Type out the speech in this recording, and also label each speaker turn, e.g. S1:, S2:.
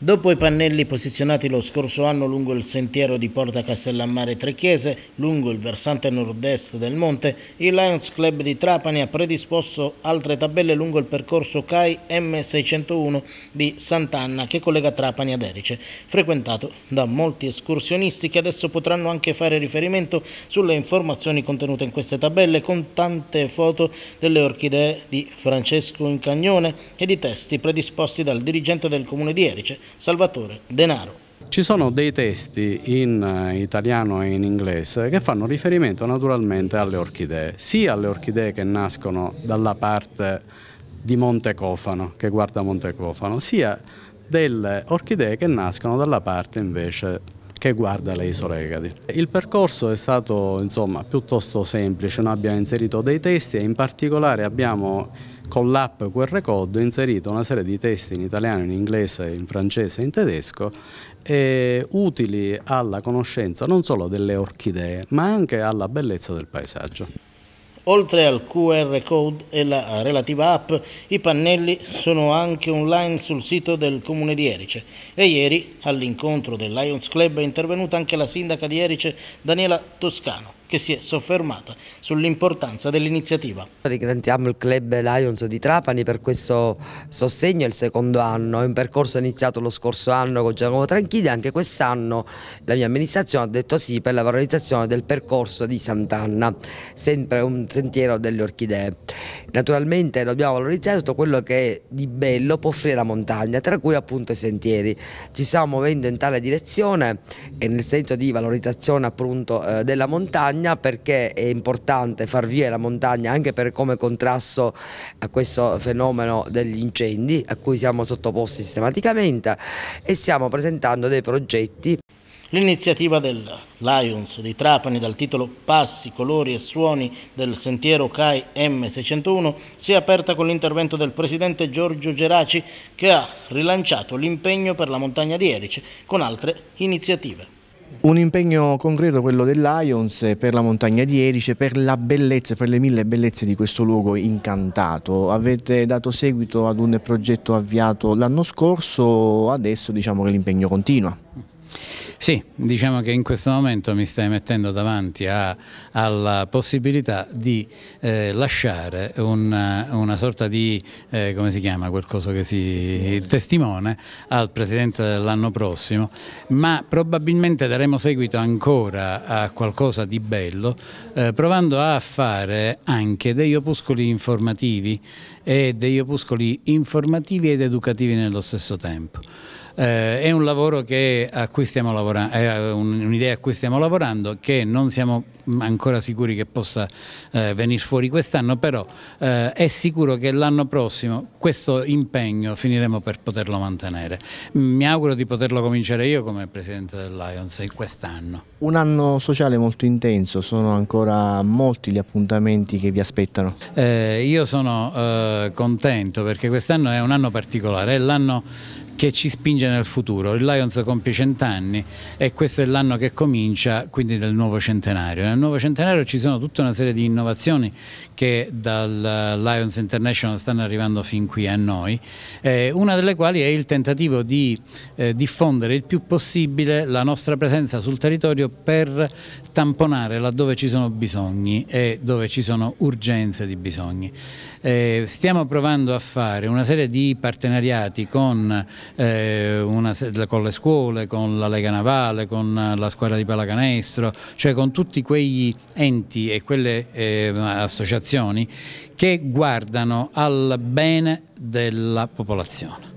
S1: Dopo i pannelli posizionati lo scorso anno lungo il sentiero di Porta Castellammare Trechiese, lungo il versante nord-est del monte, il Lions Club di Trapani ha predisposto altre tabelle lungo il percorso CAI M601 di Sant'Anna che collega Trapani ad Erice. Frequentato da molti escursionisti che adesso potranno anche fare riferimento sulle informazioni contenute in queste tabelle con tante foto delle orchidee di Francesco Incagnone e di testi predisposti dal dirigente del comune di Erice Salvatore
S2: Denaro. Ci sono dei testi in eh, italiano e in inglese che fanno riferimento naturalmente alle orchidee, sia alle orchidee che nascono dalla parte di Montecofano, che guarda Montecofano, sia delle orchidee che nascono dalla parte invece che guarda le isole Egadi. Il percorso è stato insomma, piuttosto semplice, noi abbiamo inserito dei testi e in particolare abbiamo con l'app QR Code ho inserito una serie di testi in italiano, in inglese, in francese e in tedesco eh, utili alla conoscenza non solo delle orchidee ma anche alla bellezza del paesaggio.
S1: Oltre al QR code e la relativa app, i pannelli sono anche online sul sito del comune di Erice e ieri all'incontro del Lions Club è intervenuta anche la sindaca di Erice Daniela Toscano che si è soffermata sull'importanza dell'iniziativa.
S3: Ringraziamo il club Lions di Trapani per questo sostegno, il secondo anno, è un percorso iniziato lo scorso anno con Giacomo Tranchidi, anche quest'anno la mia amministrazione ha detto sì per la valorizzazione del percorso di Sant'Anna, sempre un sentiero delle orchidee. Naturalmente dobbiamo valorizzare tutto quello che di bello può offrire la montagna, tra cui appunto i sentieri. Ci stiamo muovendo in tale direzione e nel senso di valorizzazione appunto eh, della montagna montagna perché è importante far via la montagna anche per come contrasto a questo fenomeno degli incendi a cui siamo sottoposti sistematicamente e stiamo presentando dei progetti. L'iniziativa del
S1: Lions di Trapani dal titolo Passi, colori e suoni del sentiero CAI M601 si è aperta con l'intervento del presidente Giorgio Geraci che ha rilanciato l'impegno per la montagna di Erice con altre iniziative.
S4: Un impegno concreto quello dell'Ions per la montagna di Erice, per la bellezza, per le mille bellezze di questo luogo incantato. Avete dato seguito ad un progetto avviato l'anno scorso, adesso diciamo che l'impegno continua.
S5: Sì, diciamo che in questo momento mi stai mettendo davanti a, alla possibilità di eh, lasciare una, una, sorta di, eh, come si chiama, quel che si testimone al Presidente dell'anno prossimo, ma probabilmente daremo seguito ancora a qualcosa di bello, eh, provando a fare anche degli opuscoli informativi e degli opuscoli informativi ed educativi nello stesso tempo. Eh, è un lavoro che, a cui stiamo lavorando lavorando, eh, è un'idea a cui stiamo lavorando che non siamo ancora sicuri che possa eh, venire fuori quest'anno, però eh, è sicuro che l'anno prossimo questo impegno finiremo per poterlo mantenere. Mi auguro di poterlo cominciare io come presidente del Lions quest'anno.
S4: Un anno sociale molto intenso, sono ancora molti gli appuntamenti che vi aspettano.
S5: Eh, io sono eh, contento perché quest'anno è un anno particolare, è l'anno che ci spinge nel futuro. Il Lions compie cent'anni e questo è l'anno che comincia, quindi del nuovo centenario. Nel nuovo centenario ci sono tutta una serie di innovazioni che dal eh, Lions International stanno arrivando fin qui a noi, eh, una delle quali è il tentativo di eh, diffondere il più possibile la nostra presenza sul territorio per tamponare laddove ci sono bisogni e dove ci sono urgenze di bisogni. Eh, stiamo provando a fare una serie di partenariati con eh, una, con le scuole, con la Lega Navale, con eh, la squadra di pallacanestro, cioè con tutti quegli enti e quelle eh, associazioni che guardano al bene della popolazione.